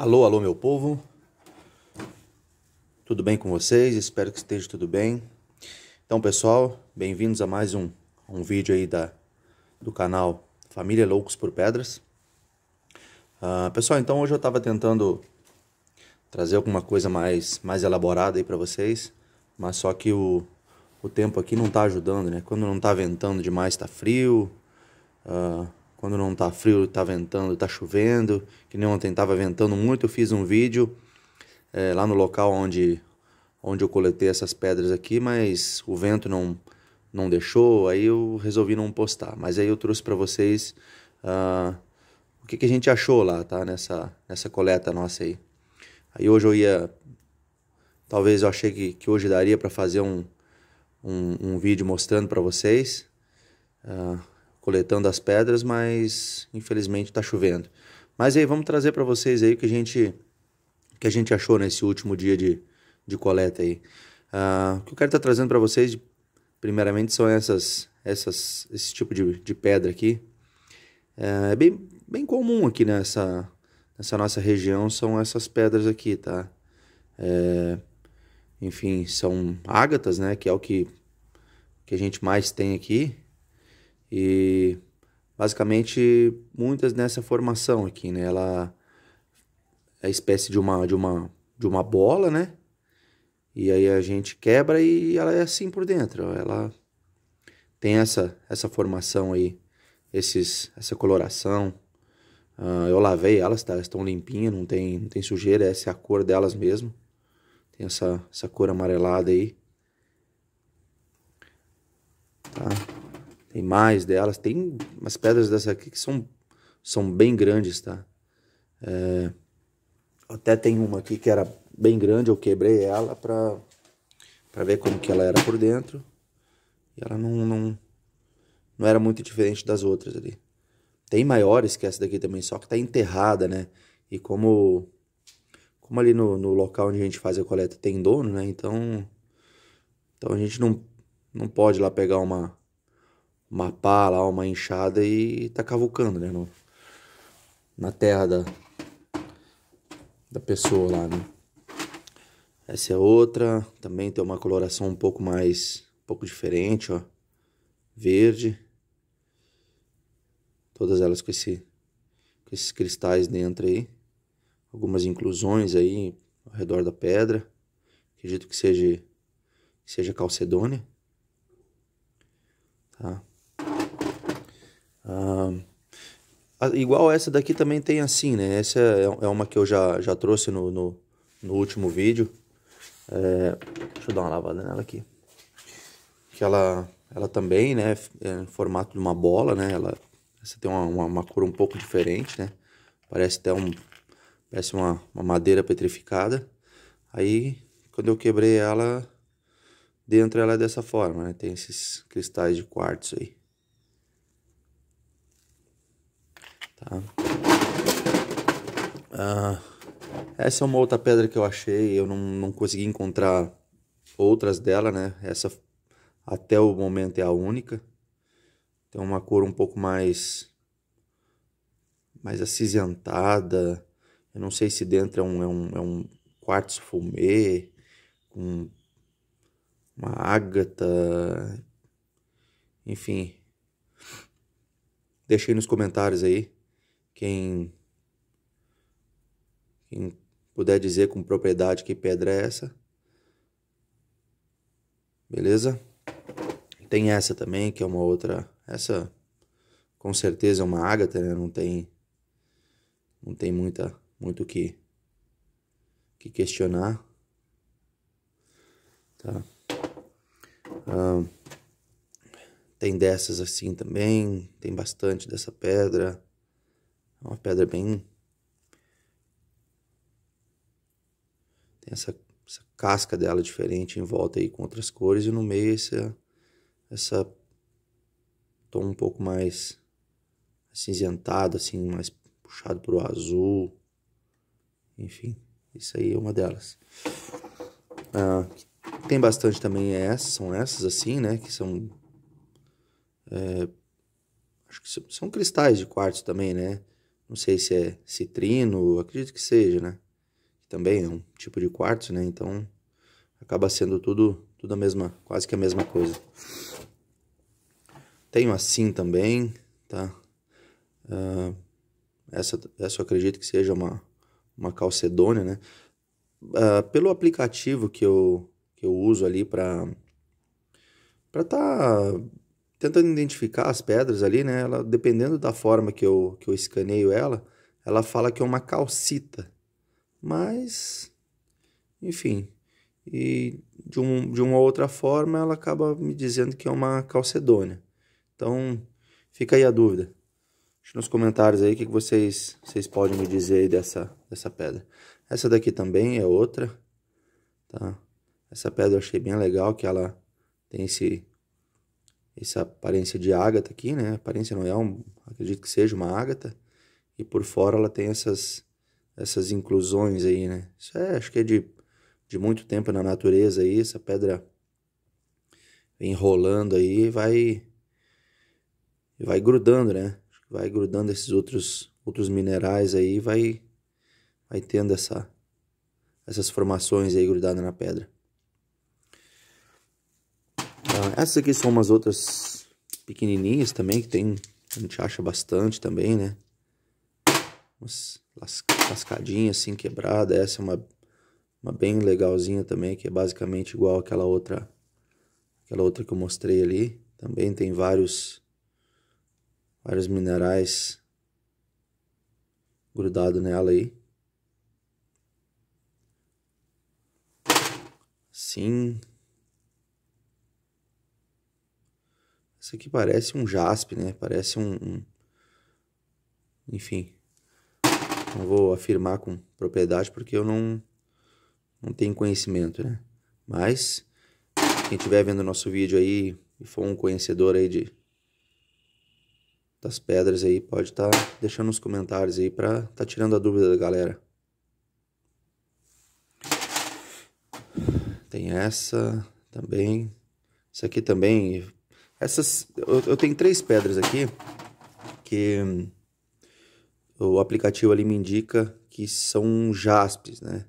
Alô, alô, meu povo. Tudo bem com vocês? Espero que esteja tudo bem. Então, pessoal, bem-vindos a mais um, um vídeo aí da, do canal Família Loucos por Pedras. Uh, pessoal, então hoje eu estava tentando trazer alguma coisa mais, mais elaborada aí para vocês, mas só que o, o tempo aqui não está ajudando, né? Quando não está ventando demais, está frio. Uh, quando não tá frio, tá ventando, tá chovendo, que nem ontem tava ventando muito, eu fiz um vídeo é, lá no local onde, onde eu coletei essas pedras aqui, mas o vento não, não deixou, aí eu resolvi não postar, mas aí eu trouxe para vocês uh, o que, que a gente achou lá, tá, nessa, nessa coleta nossa aí. Aí hoje eu ia, talvez eu achei que, que hoje daria para fazer um, um, um, vídeo mostrando para vocês, uh, coletando as pedras, mas infelizmente está chovendo. Mas aí vamos trazer para vocês aí o que a gente que a gente achou nesse último dia de, de coleta aí. Uh, o que eu quero estar tá trazendo para vocês, primeiramente, são essas, essas esse tipo de, de pedra aqui. Uh, é bem, bem comum aqui nessa, nessa nossa região, são essas pedras aqui, tá? É, enfim, são ágatas, né? Que é o que, que a gente mais tem aqui. E basicamente muitas nessa formação aqui, né? Ela é espécie de uma de uma de uma bola, né? E aí a gente quebra e ela é assim por dentro, ela tem essa essa formação aí, esses essa coloração. Uh, eu lavei elas, tá? Estão limpinhas, não tem não tem sujeira, essa é a cor delas mesmo. Tem essa essa cor amarelada aí. Tá? Tem mais delas. Tem umas pedras dessa aqui que são, são bem grandes, tá? É, até tem uma aqui que era bem grande, eu quebrei ela pra, pra ver como que ela era por dentro. E ela não, não, não era muito diferente das outras ali. Tem maiores que essa daqui também, só que tá enterrada, né? E como, como ali no, no local onde a gente faz a coleta tem dono, né? Então, então a gente não, não pode lá pegar uma, uma pá lá, uma enxada e tá cavucando, né? No, na terra da, da pessoa lá, né? Essa é outra, também tem uma coloração um pouco mais, um pouco diferente, ó. Verde. Todas elas com, esse, com esses cristais dentro aí. Algumas inclusões aí ao redor da pedra. Acredito que seja, que seja calcedônia. Tá? Ah, igual essa daqui também tem assim, né? Essa é, é uma que eu já, já trouxe no, no, no último vídeo. É, deixa eu dar uma lavada nela aqui. Que ela, ela também, né? É formato de uma bola, né? Ela, essa tem uma, uma, uma, cor um pouco diferente, né? Parece até um... Parece uma, uma madeira petrificada. Aí, quando eu quebrei ela, dentro ela é dessa forma, né? Tem esses cristais de quartzo aí. Tá? Ah, essa é uma outra pedra que eu achei, eu não, não consegui encontrar outras dela, né? Essa até o momento é a única. Tem uma cor um pouco mais mais acinzentada. Eu não sei se dentro é um, é um, é um quartzo fumê, com uma ágata. Enfim. Deixei nos comentários aí. Quem, quem puder dizer com propriedade que pedra é essa. Beleza? Tem essa também, que é uma outra. Essa com certeza é uma ágata, né? Não tem não tem muita muito que que questionar. Tá. Ah, tem dessas assim também, tem bastante dessa pedra. É uma pedra bem. Tem essa, essa casca dela diferente em volta aí com outras cores e no meio essa, essa tom um pouco mais acinzentado, assim, mais puxado para o azul. Enfim, isso aí é uma delas. Ah, tem bastante também essas, são essas assim, né? Que são. É, acho que são cristais de quartzo também, né? não sei se é citrino, acredito que seja, né? Também é um tipo de quartzo, né? Então acaba sendo tudo, tudo a mesma, quase que a mesma coisa. Tenho assim também, tá? Uh, essa, essa eu acredito que seja uma, uma calcedônia, né? Uh, pelo aplicativo que eu, que eu uso ali para para tá tentando identificar as pedras ali, né? Ela, dependendo da forma que eu, que eu escaneio ela, ela fala que é uma calcita. Mas, enfim, e de, um, de uma outra forma ela acaba me dizendo que é uma calcedônia. Então, fica aí a dúvida. Deixa nos comentários aí o que vocês, vocês podem me dizer aí dessa, dessa pedra. Essa daqui também é outra, tá? Essa pedra eu achei bem legal, que ela tem esse essa aparência de ágata aqui, né? Aparência não é um, acredito que seja uma ágata. E por fora ela tem essas essas inclusões aí, né? Isso é, acho que é de, de muito tempo na natureza aí, essa pedra enrolando aí, vai vai grudando, né? Vai grudando esses outros outros minerais aí, vai vai tendo essa essas formações aí grudadas na pedra. Ah, essas aqui são umas outras pequenininhas também, que tem, a gente acha bastante também, né? Umas lascadinhas assim, quebrada. Essa é uma, uma bem legalzinha também, que é basicamente igual aquela outra, aquela outra que eu mostrei ali. Também tem vários, vários minerais grudado nela aí. Sim, Isso aqui parece um jaspe, né? Parece um, um... Enfim. Não vou afirmar com propriedade porque eu não, não tenho conhecimento, né? Mas, quem estiver vendo nosso vídeo aí e for um conhecedor aí de das pedras aí, pode estar tá deixando nos comentários aí para tá tirando a dúvida da galera. Tem essa também. Isso aqui também essas, eu, eu tenho três pedras aqui que o aplicativo ali me indica que são jaspes, né?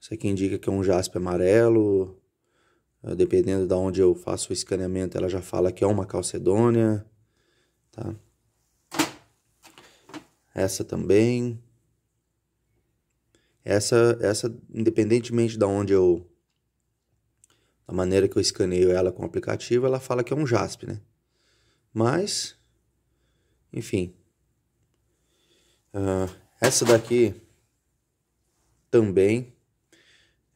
Isso aqui indica que é um jaspe amarelo, eh, dependendo da de onde eu faço o escaneamento, ela já fala que é uma calcedônia, tá? Essa também. Essa, essa independentemente da onde eu da maneira que eu escaneio ela com o aplicativo, ela fala que é um JASP, né? Mas, enfim. Uh, essa daqui também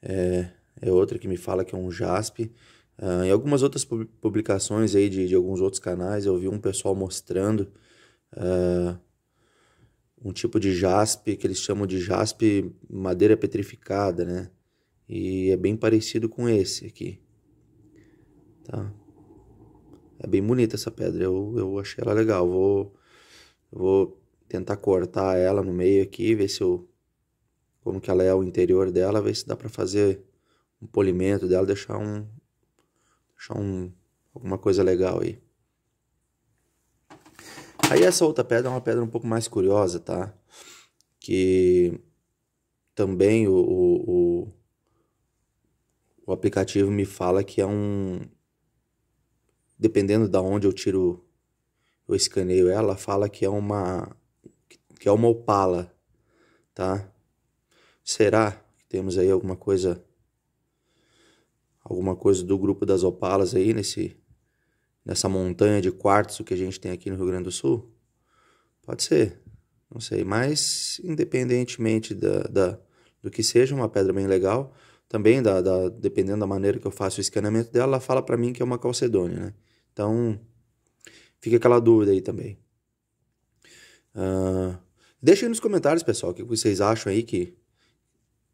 é, é, outra que me fala que é um JASP. Uh, em algumas outras publicações aí de, de, alguns outros canais, eu vi um pessoal mostrando uh, um tipo de JASP que eles chamam de JASP madeira petrificada, né? E é bem parecido com esse aqui. Tá? É bem bonita essa pedra, eu, eu achei ela legal. Vou, vou tentar cortar ela no meio aqui, ver se eu... Como que ela é o interior dela, ver se dá pra fazer um polimento dela, deixar um... Deixar um... Alguma coisa legal aí. Aí essa outra pedra é uma pedra um pouco mais curiosa, tá? Que também o, o, o o aplicativo me fala que é um. Dependendo da onde eu tiro, eu escaneio ela, fala que é uma. que é uma opala, tá? Será que temos aí alguma coisa. alguma coisa do grupo das opalas aí nesse. nessa montanha de quartzo que a gente tem aqui no Rio Grande do Sul? Pode ser, não sei, mas independentemente da, da do que seja, uma pedra bem legal também, da, da, dependendo da maneira que eu faço o escaneamento dela, ela fala para mim que é uma calcedônia, né? Então, fica aquela dúvida aí também. Uh, deixa aí nos comentários, pessoal, o que vocês acham aí que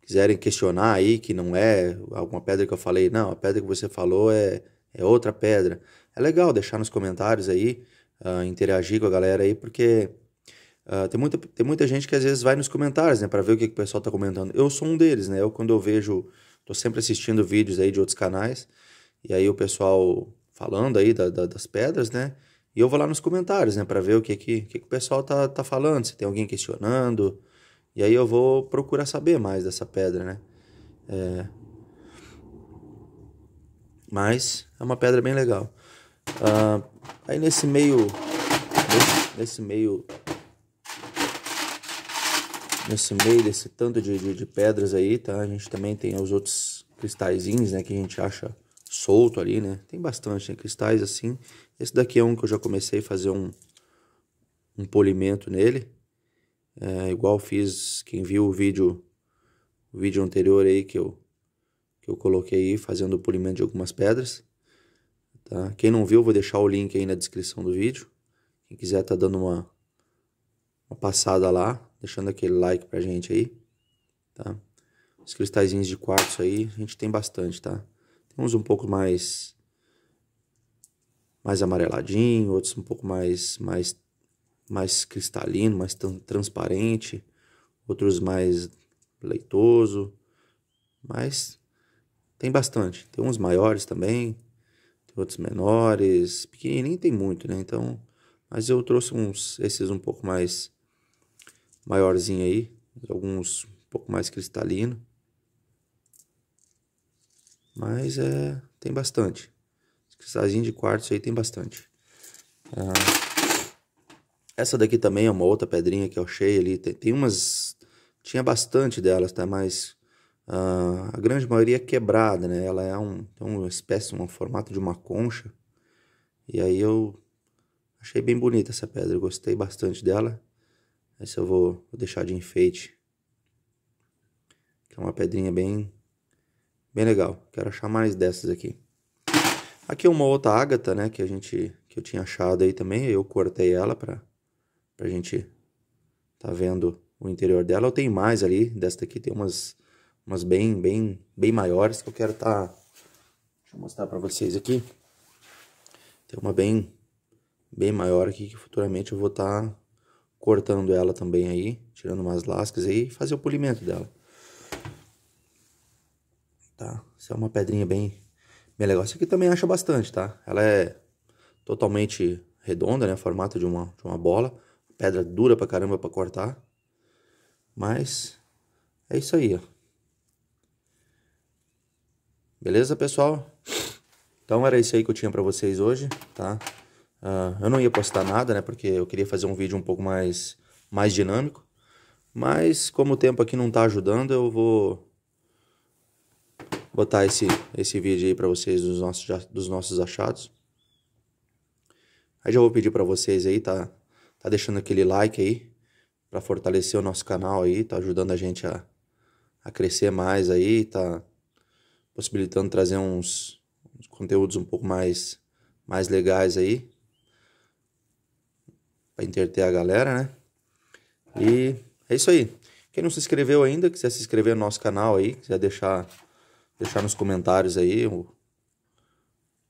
quiserem questionar aí que não é alguma pedra que eu falei, não, a pedra que você falou é, é outra pedra. É legal deixar nos comentários aí, uh, interagir com a galera aí, porque uh, tem, muita, tem muita gente que às vezes vai nos comentários, né, para ver o que, que o pessoal tá comentando. Eu sou um deles, né, eu quando eu vejo Tô sempre assistindo vídeos aí de outros canais. E aí o pessoal falando aí da, da, das pedras, né? E eu vou lá nos comentários, né? Para ver o que que, que, que o pessoal tá, tá falando, se tem alguém questionando. E aí eu vou procurar saber mais dessa pedra, né? É... Mas é uma pedra bem legal. Ah, aí nesse meio... Nesse, nesse meio nesse meio desse tanto de, de, de, pedras aí, tá? A gente também tem os outros cristalzinhos, né? Que a gente acha solto ali, né? Tem bastante, né? Cristais assim. Esse daqui é um que eu já comecei a fazer um, um polimento nele. É, igual fiz, quem viu o vídeo, o vídeo anterior aí que eu, que eu coloquei aí, fazendo o polimento de algumas pedras. Tá? Quem não viu, vou deixar o link aí na descrição do vídeo. Quem quiser tá dando uma, uma passada lá, deixando aquele like pra gente aí, tá? Os cristalzinhos de quartzo aí, a gente tem bastante, tá? Tem uns um pouco mais mais amareladinho, outros um pouco mais mais mais cristalino, mais transparente, outros mais leitoso, mas tem bastante. Tem uns maiores também, tem outros menores, pequenininho tem muito, né? Então, mas eu trouxe uns esses um pouco mais maiorzinho aí, alguns um pouco mais cristalino. Mas é, tem bastante. Cristalzinho de quartzo aí tem bastante. Ah, essa daqui também é uma outra pedrinha que eu achei ali. Tem, tem umas, tinha bastante delas, tá? Mas ah, a grande maioria é quebrada, né? Ela é um, uma espécie, um formato de uma concha. E aí eu achei bem bonita essa pedra, gostei bastante dela. Essa eu vou, vou deixar de enfeite. Que é uma pedrinha bem, bem legal. Quero achar mais dessas aqui. Aqui é uma outra ágata, né? Que a gente, que eu tinha achado aí também. Eu cortei ela para a gente tá vendo o interior dela. Eu tenho mais ali. Desta aqui tem umas, umas bem, bem, bem maiores que eu quero tá... Deixa eu mostrar para vocês aqui. Tem uma bem, bem maior aqui que futuramente eu vou estar... Tá cortando ela também aí, tirando umas lascas aí e fazer o polimento dela. Tá? Isso é uma pedrinha bem, bem legal. Isso aqui também acha bastante, tá? Ela é totalmente redonda, né? Formato de uma, de uma bola. Pedra dura pra caramba pra cortar. Mas é isso aí, ó. Beleza, pessoal? Então era isso aí que eu tinha pra vocês hoje, tá? Uh, eu não ia postar nada, né? Porque eu queria fazer um vídeo um pouco mais, mais dinâmico. Mas como o tempo aqui não tá ajudando, eu vou botar esse, esse vídeo aí para vocês dos nossos, dos nossos achados. Aí já vou pedir para vocês aí, tá, tá deixando aquele like aí para fortalecer o nosso canal aí, tá ajudando a gente a, a crescer mais aí, tá possibilitando trazer uns, uns conteúdos um pouco mais mais legais aí para interter a galera, né? E é isso aí. Quem não se inscreveu ainda, quiser se inscrever no nosso canal aí, quiser deixar, deixar nos comentários aí o,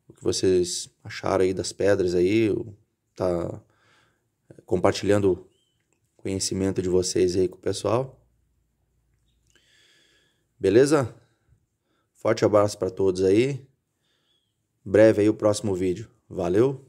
o que vocês acharam aí das pedras aí, o, tá é, compartilhando conhecimento de vocês aí com o pessoal. Beleza? Forte abraço para todos aí. Breve aí o próximo vídeo. Valeu!